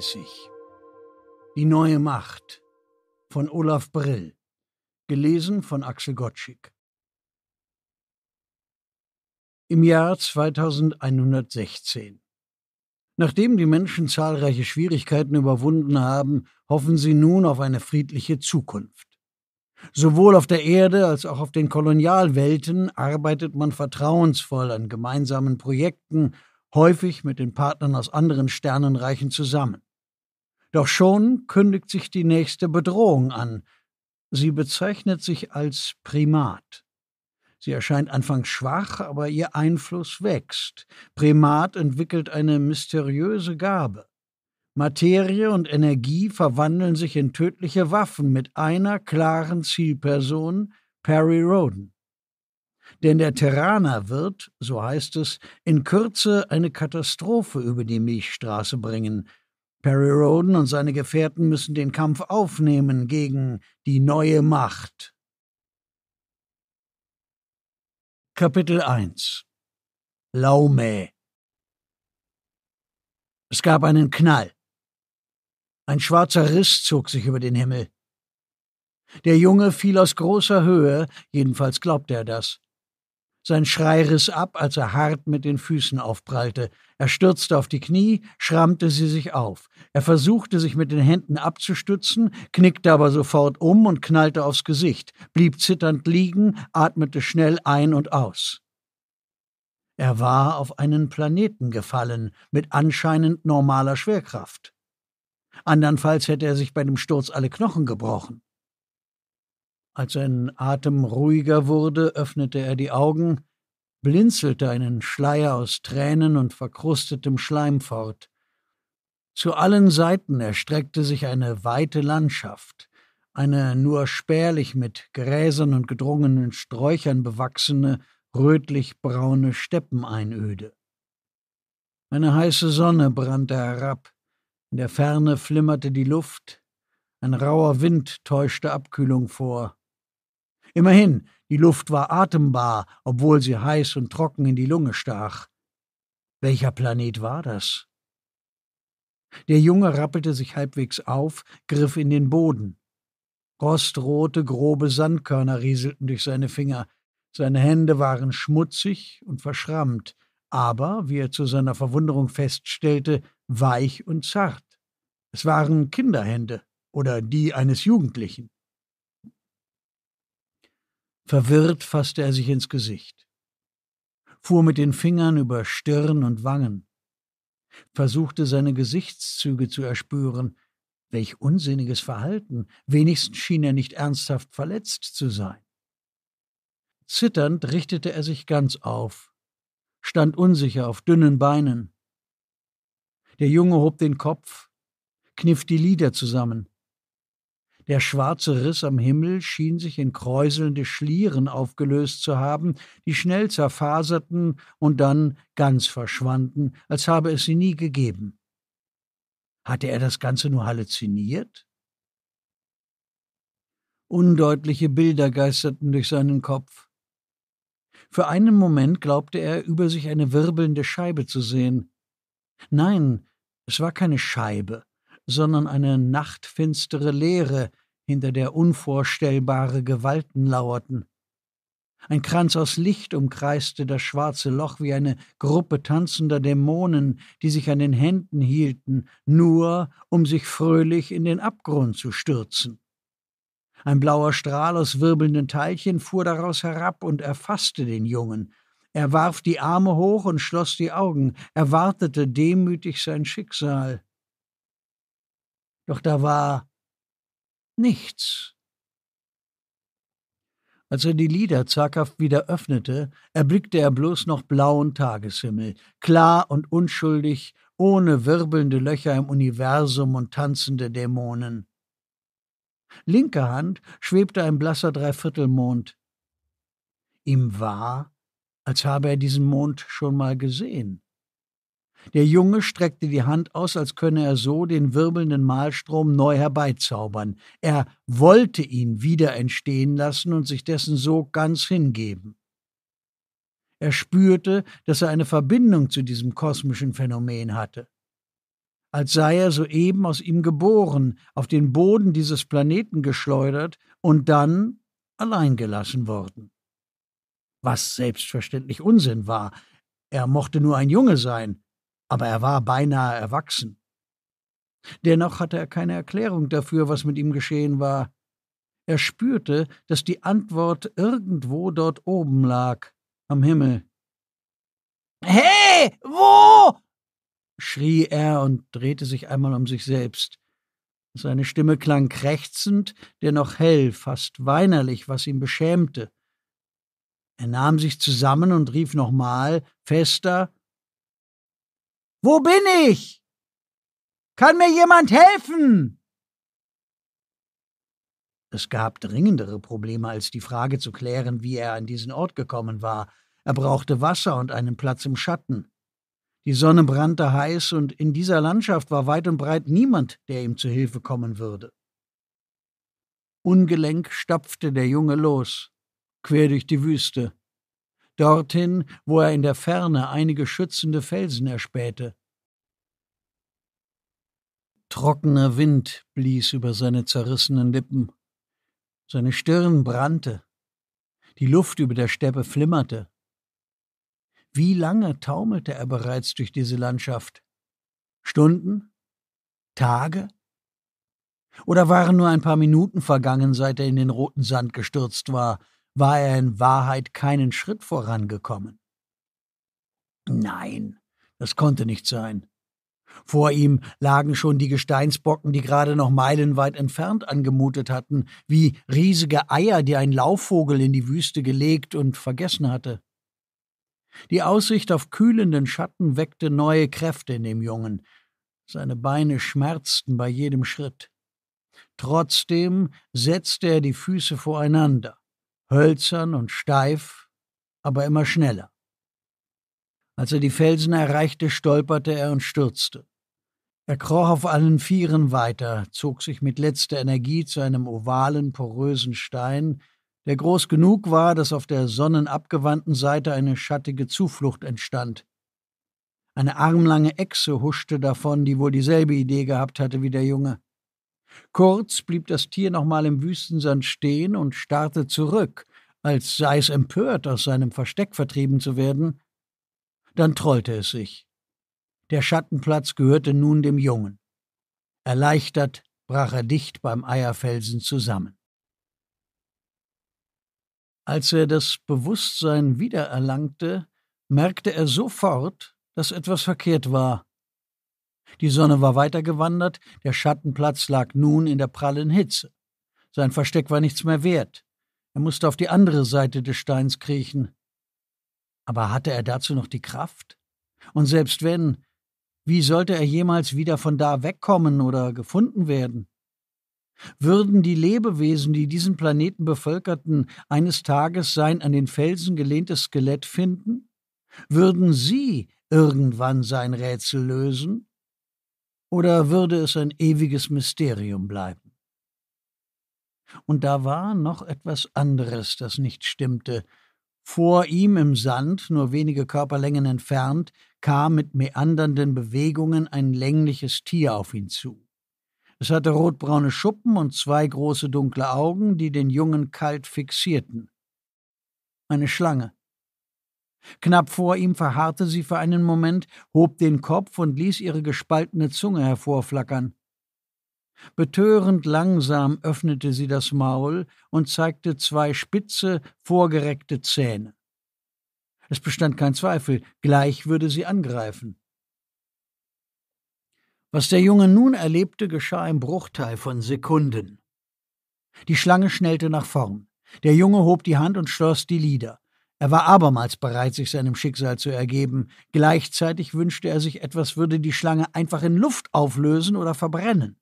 32 Die neue Macht von Olaf Brill Gelesen von Axel Gottschick Im Jahr 2116 Nachdem die Menschen zahlreiche Schwierigkeiten überwunden haben, hoffen sie nun auf eine friedliche Zukunft. Sowohl auf der Erde als auch auf den Kolonialwelten arbeitet man vertrauensvoll an gemeinsamen Projekten, häufig mit den Partnern aus anderen Sternenreichen zusammen. Doch schon kündigt sich die nächste Bedrohung an. Sie bezeichnet sich als Primat. Sie erscheint anfangs schwach, aber ihr Einfluss wächst. Primat entwickelt eine mysteriöse Gabe. Materie und Energie verwandeln sich in tödliche Waffen mit einer klaren Zielperson, Perry Roden. Denn der Terraner wird, so heißt es, in Kürze eine Katastrophe über die Milchstraße bringen, Perry Roden und seine Gefährten müssen den Kampf aufnehmen gegen die neue Macht. Kapitel 1 Laume Es gab einen Knall. Ein schwarzer Riss zog sich über den Himmel. Der Junge fiel aus großer Höhe, jedenfalls glaubte er das. Sein Schrei riss ab, als er hart mit den Füßen aufprallte. Er stürzte auf die Knie, schrammte sie sich auf. Er versuchte, sich mit den Händen abzustützen, knickte aber sofort um und knallte aufs Gesicht, blieb zitternd liegen, atmete schnell ein und aus. Er war auf einen Planeten gefallen, mit anscheinend normaler Schwerkraft. Andernfalls hätte er sich bei dem Sturz alle Knochen gebrochen. Als sein Atem ruhiger wurde, öffnete er die Augen, blinzelte einen Schleier aus Tränen und verkrustetem Schleim fort. Zu allen Seiten erstreckte sich eine weite Landschaft, eine nur spärlich mit Gräsern und gedrungenen Sträuchern bewachsene, rötlich-braune Steppeneinöde. Eine heiße Sonne brannte herab, in der Ferne flimmerte die Luft, ein rauer Wind täuschte Abkühlung vor, Immerhin, die Luft war atembar, obwohl sie heiß und trocken in die Lunge stach. Welcher Planet war das? Der Junge rappelte sich halbwegs auf, griff in den Boden. Rostrote, grobe Sandkörner rieselten durch seine Finger. Seine Hände waren schmutzig und verschrammt, aber, wie er zu seiner Verwunderung feststellte, weich und zart. Es waren Kinderhände oder die eines Jugendlichen. Verwirrt fasste er sich ins Gesicht, fuhr mit den Fingern über Stirn und Wangen, versuchte seine Gesichtszüge zu erspüren. Welch unsinniges Verhalten! Wenigstens schien er nicht ernsthaft verletzt zu sein. Zitternd richtete er sich ganz auf, stand unsicher auf dünnen Beinen. Der Junge hob den Kopf, kniff die Lider zusammen, der schwarze Riss am Himmel schien sich in kräuselnde Schlieren aufgelöst zu haben, die schnell zerfaserten und dann ganz verschwanden, als habe es sie nie gegeben. Hatte er das Ganze nur halluziniert? Undeutliche Bilder geisterten durch seinen Kopf. Für einen Moment glaubte er, über sich eine wirbelnde Scheibe zu sehen. Nein, es war keine Scheibe, sondern eine nachtfinstere Leere, hinter der unvorstellbare Gewalten lauerten. Ein Kranz aus Licht umkreiste das schwarze Loch wie eine Gruppe tanzender Dämonen, die sich an den Händen hielten, nur um sich fröhlich in den Abgrund zu stürzen. Ein blauer Strahl aus wirbelnden Teilchen fuhr daraus herab und erfasste den Jungen. Er warf die Arme hoch und schloss die Augen, erwartete demütig sein Schicksal doch da war nichts. Als er die Lieder zaghaft wieder öffnete, erblickte er bloß noch blauen Tageshimmel, klar und unschuldig, ohne wirbelnde Löcher im Universum und tanzende Dämonen. Linker Hand schwebte ein blasser Dreiviertelmond. Ihm war, als habe er diesen Mond schon mal gesehen. Der Junge streckte die Hand aus, als könne er so den wirbelnden Malstrom neu herbeizaubern. Er wollte ihn wieder entstehen lassen und sich dessen so ganz hingeben. Er spürte, dass er eine Verbindung zu diesem kosmischen Phänomen hatte. Als sei er soeben aus ihm geboren, auf den Boden dieses Planeten geschleudert und dann allein gelassen worden. Was selbstverständlich Unsinn war. Er mochte nur ein Junge sein, aber er war beinahe erwachsen. Dennoch hatte er keine Erklärung dafür, was mit ihm geschehen war. Er spürte, dass die Antwort irgendwo dort oben lag, am Himmel. Hey, wo? schrie er und drehte sich einmal um sich selbst. Seine Stimme klang krächzend, dennoch hell, fast weinerlich, was ihn beschämte. Er nahm sich zusammen und rief nochmal, fester, wo bin ich? Kann mir jemand helfen? Es gab dringendere Probleme, als die Frage zu klären, wie er an diesen Ort gekommen war. Er brauchte Wasser und einen Platz im Schatten. Die Sonne brannte heiß, und in dieser Landschaft war weit und breit niemand, der ihm zu Hilfe kommen würde. Ungelenk stapfte der Junge los, quer durch die Wüste dorthin, wo er in der Ferne einige schützende Felsen erspähte. Trockener Wind blies über seine zerrissenen Lippen. Seine Stirn brannte. Die Luft über der Steppe flimmerte. Wie lange taumelte er bereits durch diese Landschaft? Stunden? Tage? Oder waren nur ein paar Minuten vergangen, seit er in den roten Sand gestürzt war, war er in Wahrheit keinen Schritt vorangekommen. Nein, das konnte nicht sein. Vor ihm lagen schon die Gesteinsbocken, die gerade noch meilenweit entfernt angemutet hatten, wie riesige Eier, die ein Laufvogel in die Wüste gelegt und vergessen hatte. Die Aussicht auf kühlenden Schatten weckte neue Kräfte in dem Jungen. Seine Beine schmerzten bei jedem Schritt. Trotzdem setzte er die Füße voreinander hölzern und steif, aber immer schneller. Als er die Felsen erreichte, stolperte er und stürzte. Er kroch auf allen Vieren weiter, zog sich mit letzter Energie zu einem ovalen, porösen Stein, der groß genug war, dass auf der sonnenabgewandten Seite eine schattige Zuflucht entstand. Eine armlange Echse huschte davon, die wohl dieselbe Idee gehabt hatte wie der Junge. Kurz blieb das Tier nochmal im Wüstensand stehen und starrte zurück, als sei es empört, aus seinem Versteck vertrieben zu werden. Dann trollte es sich. Der Schattenplatz gehörte nun dem Jungen. Erleichtert brach er dicht beim Eierfelsen zusammen. Als er das Bewusstsein wiedererlangte, merkte er sofort, dass etwas verkehrt war. Die Sonne war weitergewandert, der Schattenplatz lag nun in der prallen Hitze. Sein Versteck war nichts mehr wert. Er musste auf die andere Seite des Steins kriechen. Aber hatte er dazu noch die Kraft? Und selbst wenn, wie sollte er jemals wieder von da wegkommen oder gefunden werden? Würden die Lebewesen, die diesen Planeten bevölkerten, eines Tages sein an den Felsen gelehntes Skelett finden? Würden sie irgendwann sein Rätsel lösen? Oder würde es ein ewiges Mysterium bleiben? Und da war noch etwas anderes, das nicht stimmte. Vor ihm im Sand, nur wenige Körperlängen entfernt, kam mit meandernden Bewegungen ein längliches Tier auf ihn zu. Es hatte rotbraune Schuppen und zwei große dunkle Augen, die den Jungen kalt fixierten. Eine Schlange. Knapp vor ihm verharrte sie für einen Moment, hob den Kopf und ließ ihre gespaltene Zunge hervorflackern. Betörend langsam öffnete sie das Maul und zeigte zwei spitze, vorgereckte Zähne. Es bestand kein Zweifel, gleich würde sie angreifen. Was der Junge nun erlebte, geschah im Bruchteil von Sekunden. Die Schlange schnellte nach vorn. Der Junge hob die Hand und schloss die Lider. Er war abermals bereit, sich seinem Schicksal zu ergeben. Gleichzeitig wünschte er sich, etwas würde die Schlange einfach in Luft auflösen oder verbrennen.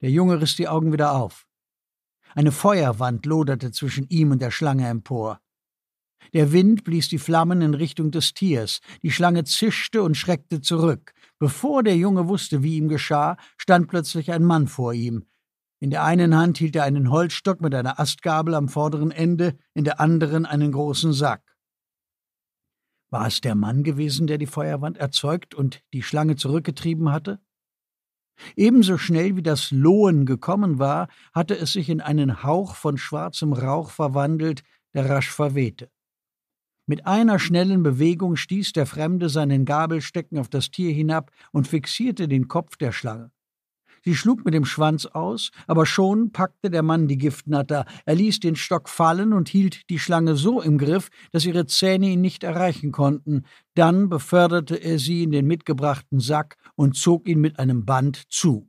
Der Junge riss die Augen wieder auf. Eine Feuerwand loderte zwischen ihm und der Schlange empor. Der Wind blies die Flammen in Richtung des Tiers, die Schlange zischte und schreckte zurück. Bevor der Junge wusste, wie ihm geschah, stand plötzlich ein Mann vor ihm. In der einen Hand hielt er einen Holzstock mit einer Astgabel am vorderen Ende, in der anderen einen großen Sack. War es der Mann gewesen, der die Feuerwand erzeugt und die Schlange zurückgetrieben hatte? Ebenso schnell wie das Lohen gekommen war, hatte es sich in einen Hauch von schwarzem Rauch verwandelt, der rasch verwehte. Mit einer schnellen Bewegung stieß der Fremde seinen Gabelstecken auf das Tier hinab und fixierte den Kopf der Schlange. Sie schlug mit dem Schwanz aus, aber schon packte der Mann die Giftnatter. Er ließ den Stock fallen und hielt die Schlange so im Griff, dass ihre Zähne ihn nicht erreichen konnten. Dann beförderte er sie in den mitgebrachten Sack und zog ihn mit einem Band zu.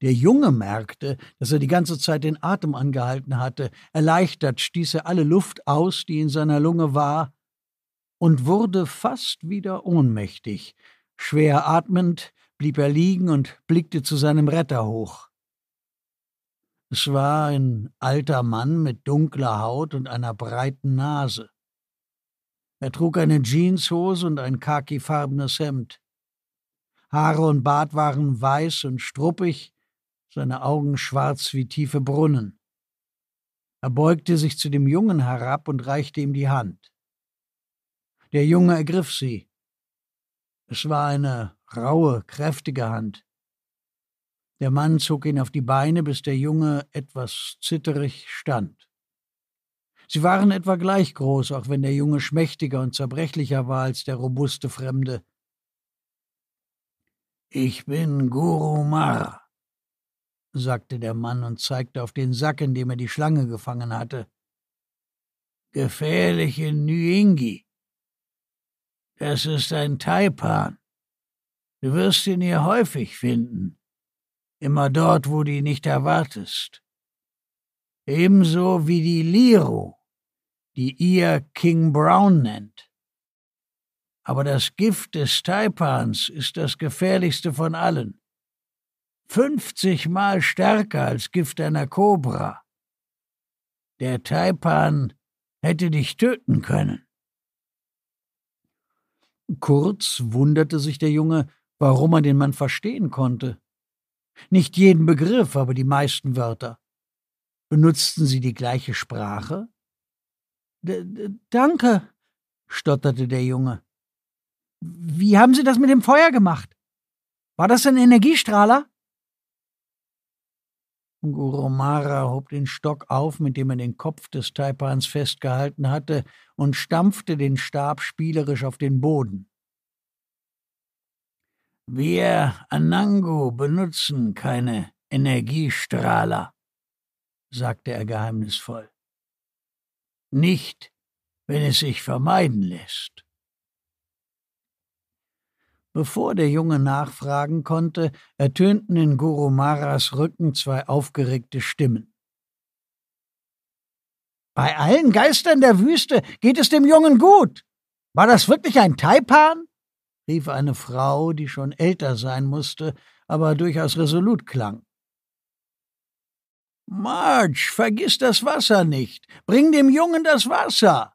Der Junge merkte, dass er die ganze Zeit den Atem angehalten hatte. Erleichtert stieß er alle Luft aus, die in seiner Lunge war, und wurde fast wieder ohnmächtig. Schwer atmend blieb er liegen und blickte zu seinem Retter hoch. Es war ein alter Mann mit dunkler Haut und einer breiten Nase. Er trug eine Jeanshose und ein khakifarbenes Hemd. Haare und Bart waren weiß und struppig, seine Augen schwarz wie tiefe Brunnen. Er beugte sich zu dem Jungen herab und reichte ihm die Hand. Der Junge ergriff sie. Es war eine raue, kräftige Hand. Der Mann zog ihn auf die Beine, bis der Junge etwas zitterig stand. Sie waren etwa gleich groß, auch wenn der Junge schmächtiger und zerbrechlicher war als der robuste Fremde. Ich bin Guru Mar, sagte der Mann und zeigte auf den Sack, in dem er die Schlange gefangen hatte. Gefährliche Nyingi. Das ist ein Taipan. Du wirst ihn hier häufig finden, immer dort, wo du ihn nicht erwartest. Ebenso wie die Liro, die ihr King Brown nennt. Aber das Gift des Taipans ist das gefährlichste von allen. 50 Mal stärker als Gift einer Kobra. Der Taipan hätte dich töten können. Kurz wunderte sich der Junge, warum man den Mann verstehen konnte. Nicht jeden Begriff, aber die meisten Wörter. Benutzten sie die gleiche Sprache? D -d Danke, stotterte der Junge. Wie haben Sie das mit dem Feuer gemacht? War das ein Energiestrahler? Gurumara hob den Stock auf, mit dem er den Kopf des Taipans festgehalten hatte, und stampfte den Stab spielerisch auf den Boden. Wir Anango benutzen keine Energiestrahler, sagte er geheimnisvoll. Nicht, wenn es sich vermeiden lässt. Bevor der Junge nachfragen konnte, ertönten in Gurumaras Rücken zwei aufgeregte Stimmen. Bei allen Geistern der Wüste geht es dem Jungen gut. War das wirklich ein Taipan? rief eine Frau, die schon älter sein musste, aber durchaus resolut klang. Marge, vergiss das Wasser nicht. Bring dem Jungen das Wasser.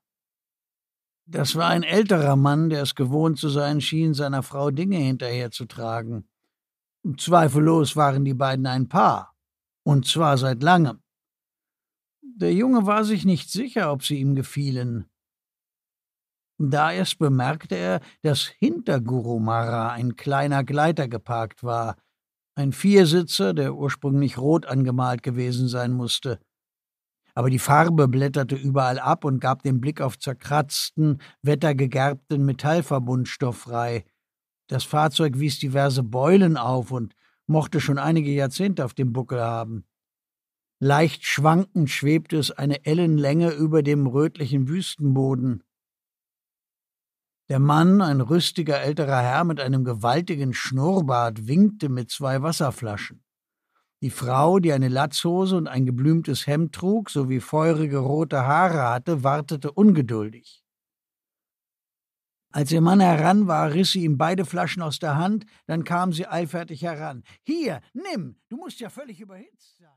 Das war ein älterer Mann, der es gewohnt zu sein schien, seiner Frau Dinge hinterherzutragen. Zweifellos waren die beiden ein Paar, und zwar seit langem. Der Junge war sich nicht sicher, ob sie ihm gefielen. Da erst bemerkte er, dass hinter Gurumara ein kleiner Gleiter geparkt war, ein Viersitzer, der ursprünglich rot angemalt gewesen sein musste. Aber die Farbe blätterte überall ab und gab den Blick auf zerkratzten, wettergegerbten Metallverbundstoff frei. Das Fahrzeug wies diverse Beulen auf und mochte schon einige Jahrzehnte auf dem Buckel haben. Leicht schwankend schwebte es eine Ellenlänge über dem rötlichen Wüstenboden. Der Mann, ein rüstiger älterer Herr mit einem gewaltigen Schnurrbart, winkte mit zwei Wasserflaschen. Die Frau, die eine Latzhose und ein geblümtes Hemd trug, sowie feurige rote Haare hatte, wartete ungeduldig. Als ihr Mann heran war, riss sie ihm beide Flaschen aus der Hand, dann kam sie eilfertig heran. Hier, nimm, du musst ja völlig überhitzt sein.